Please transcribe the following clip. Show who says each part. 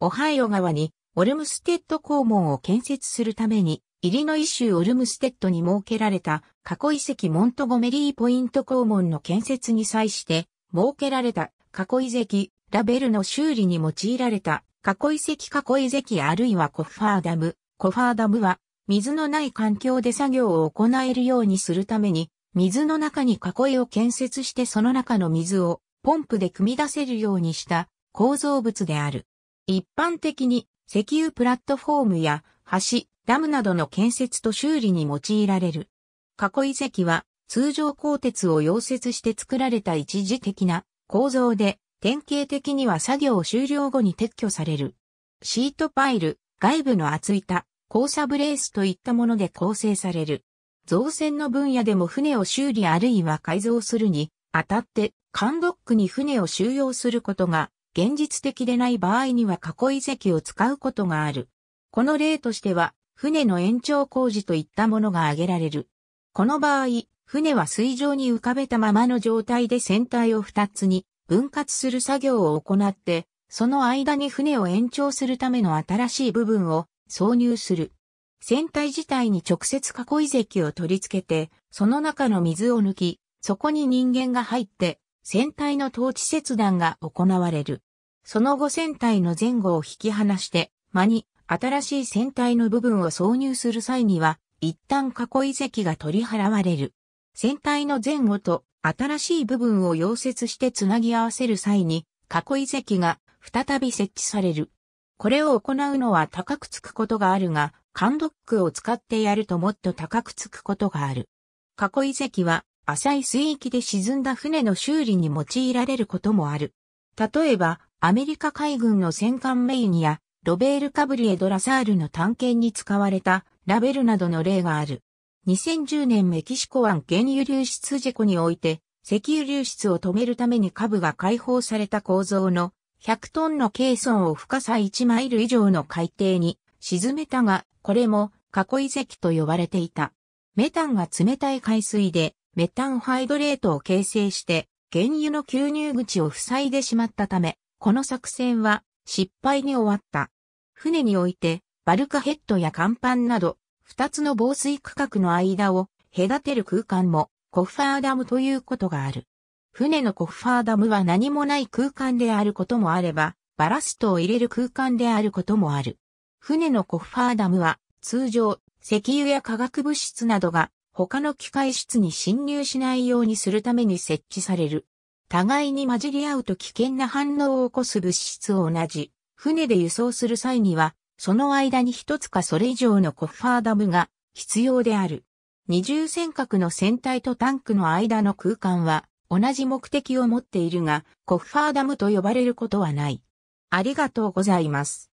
Speaker 1: オハイオ川にオルムステッド公門を建設するために、イリノイ州オルムステッドに設けられた過去遺跡モントゴメリーポイント公門の建設に際して、設けられた過去遺跡ラベルの修理に用いられた過去遺跡過去遺跡あるいはコファーダム。コファーダムは水のない環境で作業を行えるようにするために水の中に囲いを建設してその中の水をポンプで汲み出せるようにした構造物である。一般的に石油プラットフォームや橋、ダムなどの建設と修理に用いられる。過去遺跡は通常鋼鉄を溶接して作られた一時的な構造で典型的には作業終了後に撤去される。シートパイル、外部の厚板、交差ブレースといったもので構成される。造船の分野でも船を修理あるいは改造するにあたって、カンドックに船を収容することが現実的でない場合には囲い跡を使うことがある。この例としては、船の延長工事といったものが挙げられる。この場合、船は水上に浮かべたままの状態で船体を二つに分割する作業を行って、その間に船を延長するための新しい部分を挿入する。船体自体に直接囲い跡を取り付けて、その中の水を抜き、そこに人間が入って、船体の統治切断が行われる。その後船体の前後を引き離して、間に新しい船体の部分を挿入する際には、一旦囲い石が取り払われる。船体の前後と新しい部分を溶接してつなぎ合わせる際に、囲い石が再び設置される。これを行うのは高くつくことがあるが、缶ドックを使ってやるともっと高くつくことがある。囲い石は浅い水域で沈んだ船の修理に用いられることもある。例えば、アメリカ海軍の戦艦メインや、ロベール・カブリエ・ド・ラサールの探検に使われたラベルなどの例がある。2010年メキシコ湾原油流出事故において、石油流出を止めるために下部が解放された構造の100トンのケーソンを深さ1マイル以上の海底に沈めたが、これも過去遺跡と呼ばれていた。メタンが冷たい海水でメタンハイドレートを形成して原油の吸入口を塞いでしまったため、この作戦は失敗に終わった。船において、バルカヘッドや甲板など、二つの防水区画の間を隔てる空間もコッファーダムということがある。船のコッファーダムは何もない空間であることもあれば、バラストを入れる空間であることもある。船のコッファーダムは通常、石油や化学物質などが他の機械室に侵入しないようにするために設置される互いに混じり合うと危険な反応を起こす物質を同じ、船で輸送する際には、その間に一つかそれ以上のコッファーダムが必要である。二重船閣の船体とタンクの間の空間は同じ目的を持っているが、コッファーダムと呼ばれることはない。ありがとうございます。